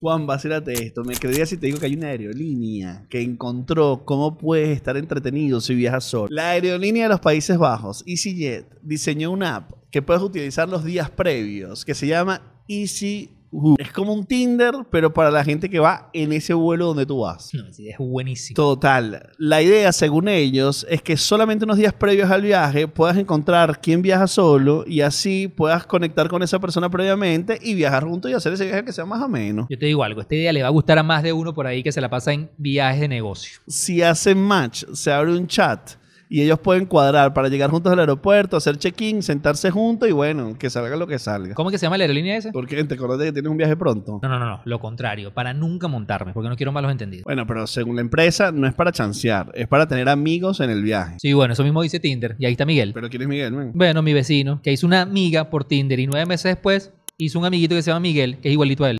Juan, vacílate esto. Me creería si te digo que hay una aerolínea que encontró cómo puedes estar entretenido si viajas solo. La aerolínea de los Países Bajos, EasyJet, diseñó una app que puedes utilizar los días previos que se llama Easy es como un Tinder, pero para la gente que va en ese vuelo donde tú vas. No, es buenísimo. Total. La idea, según ellos, es que solamente unos días previos al viaje puedas encontrar quién viaja solo y así puedas conectar con esa persona previamente y viajar juntos y hacer ese viaje que sea más o menos. Yo te digo algo, esta idea le va a gustar a más de uno por ahí que se la pasa en viajes de negocio. Si hacen match, se abre un chat y ellos pueden cuadrar para llegar juntos al aeropuerto, hacer check-in, sentarse juntos y bueno, que salga lo que salga. ¿Cómo que se llama la aerolínea esa? Porque te acordaste que tienes un viaje pronto. No, no, no, lo contrario, para nunca montarme, porque no quiero malos entendidos. Bueno, pero según la empresa no es para chancear, es para tener amigos en el viaje. Sí, bueno, eso mismo dice Tinder y ahí está Miguel. Pero ¿quién es Miguel, Bueno, mi vecino, que hizo una amiga por Tinder y nueve meses después hizo un amiguito que se llama Miguel, que es igualito a él.